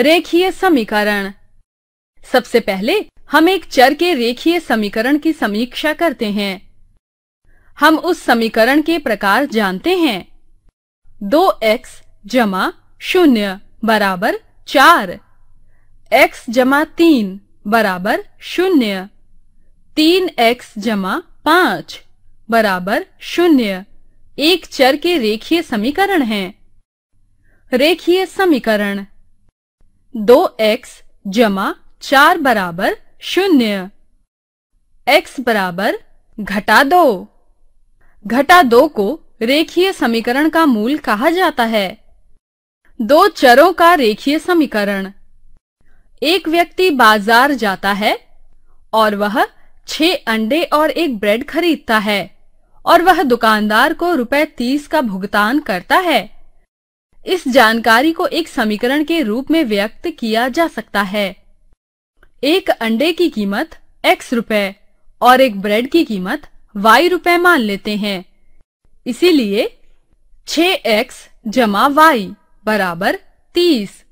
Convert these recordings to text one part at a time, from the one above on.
रेखीय समीकरण सबसे पहले हम एक चर के रेखीय समीकरण की समीक्षा करते हैं हम उस समीकरण के प्रकार जानते हैं दो एक्स जमा शून्य बराबर चार एक्स जमा तीन बराबर शून्य तीन एक्स जमा पांच बराबर शून्य एक चर के रेखीय समीकरण है रेखीय समीकरण दो एक्स जमा चार बराबर शून्य एक्स बराबर घटा दो घटा दो को रेखीय समीकरण का मूल कहा जाता है दो चरों का रेखीय समीकरण एक व्यक्ति बाजार जाता है और वह छह अंडे और एक ब्रेड खरीदता है और वह दुकानदार को रुपए तीस का भुगतान करता है इस जानकारी को एक समीकरण के रूप में व्यक्त किया जा सकता है एक अंडे की कीमत x रुपए और एक ब्रेड की कीमत y रुपए मान लेते हैं इसीलिए 6x जमा वाई बराबर तीस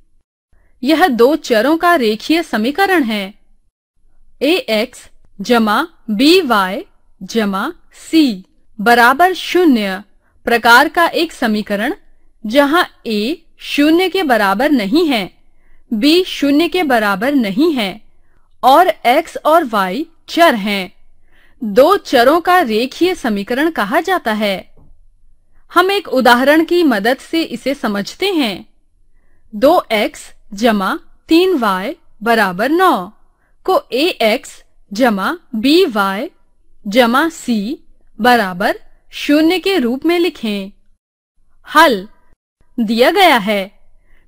यह दो चरों का रेखीय समीकरण है ए एक्स जमा बी वाई जमा सी बराबर शून्य प्रकार का एक समीकरण जहां ए शून्य के बराबर नहीं है बी शून्य के बराबर नहीं है और एक्स और वाई चर हैं। दो चरों का रेखीय समीकरण कहा जाता है हम एक उदाहरण की मदद से इसे समझते हैं दो एक्स जमा तीन वाई बराबर नौ को ए एक्स जमा बी वाई जमा सी बराबर शून्य के रूप में लिखें हल दिया गया है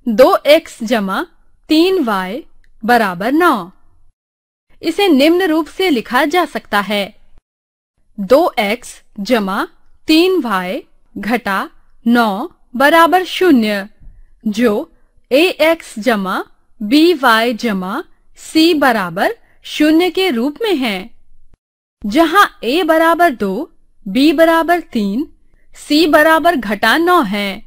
दो एक्स जमा तीन वाई बराबर नौ इसे निम्न रूप से लिखा जा सकता है दो एक्स जमा तीन वाई घटा नौ बराबर शून्य जो ए एक्स जमा बी वाई जमा सी बराबर शून्य के रूप में है जहां ए बराबर दो बी बराबर तीन सी बराबर घटा नौ है